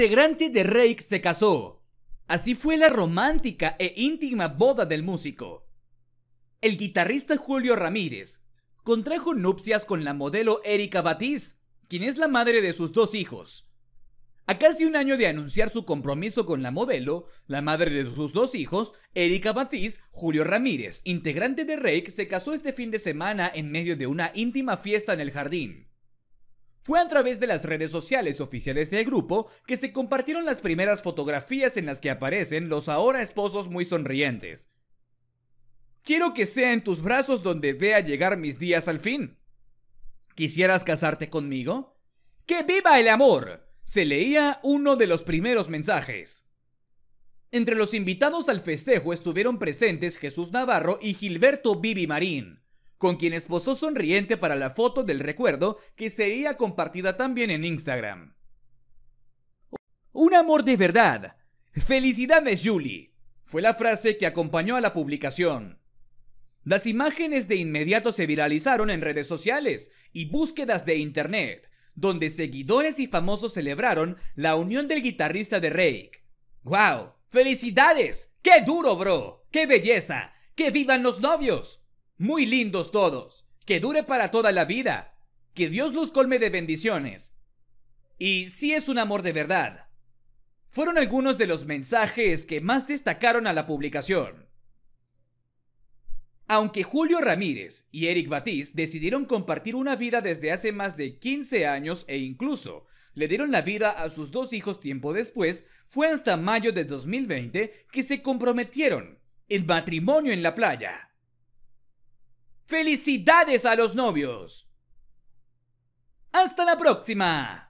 integrante de Rake se casó. Así fue la romántica e íntima boda del músico. El guitarrista Julio Ramírez contrajo nupcias con la modelo Erika Batiz, quien es la madre de sus dos hijos. A casi un año de anunciar su compromiso con la modelo, la madre de sus dos hijos, Erika Batiz, Julio Ramírez, integrante de Rake, se casó este fin de semana en medio de una íntima fiesta en el jardín. Fue a través de las redes sociales oficiales del grupo que se compartieron las primeras fotografías en las que aparecen los ahora esposos muy sonrientes. Quiero que sea en tus brazos donde vea llegar mis días al fin. ¿Quisieras casarte conmigo? ¡Que viva el amor! se leía uno de los primeros mensajes. Entre los invitados al festejo estuvieron presentes Jesús Navarro y Gilberto Bibi Marín con quien esposó sonriente para la foto del recuerdo que sería compartida también en Instagram. Un amor de verdad. Felicidades Julie, fue la frase que acompañó a la publicación. Las imágenes de inmediato se viralizaron en redes sociales y búsquedas de internet, donde seguidores y famosos celebraron la unión del guitarrista de Rake. ¡Wow! ¡Felicidades! ¡Qué duro, bro! ¡Qué belleza! ¡Que vivan los novios! Muy lindos todos. Que dure para toda la vida. Que Dios los colme de bendiciones. Y si es un amor de verdad. Fueron algunos de los mensajes que más destacaron a la publicación. Aunque Julio Ramírez y Eric Batiz decidieron compartir una vida desde hace más de 15 años e incluso le dieron la vida a sus dos hijos tiempo después, fue hasta mayo de 2020 que se comprometieron el matrimonio en la playa. ¡Felicidades a los novios! ¡Hasta la próxima!